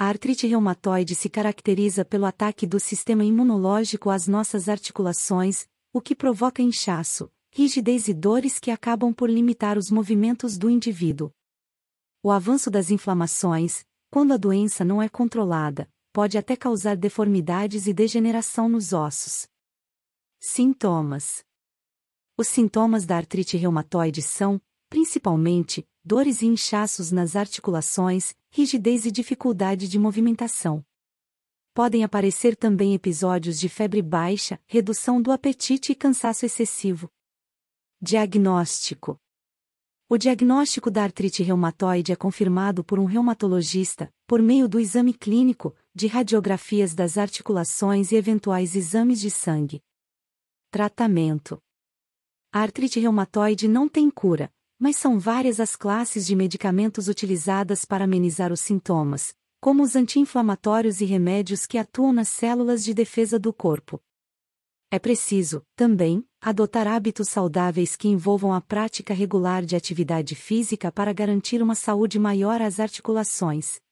A artrite reumatoide se caracteriza pelo ataque do sistema imunológico às nossas articulações, o que provoca inchaço, rigidez e dores que acabam por limitar os movimentos do indivíduo. O avanço das inflamações, quando a doença não é controlada, pode até causar deformidades e degeneração nos ossos. Sintomas: Os sintomas da artrite reumatoide são, principalmente, dores e inchaços nas articulações, rigidez e dificuldade de movimentação. Podem aparecer também episódios de febre baixa, redução do apetite e cansaço excessivo. Diagnóstico: O diagnóstico da artrite reumatoide é confirmado por um reumatologista, por meio do exame clínico, de radiografias das articulações e eventuais exames de sangue. Tratamento: A artrite reumatoide não tem cura, mas são várias as classes de medicamentos utilizadas para amenizar os sintomas, como os anti-inflamatórios e remédios que atuam nas células de defesa do corpo. É preciso, também, adotar hábitos saudáveis que envolvam a prática regular de atividade física para garantir uma saúde maior às articulações,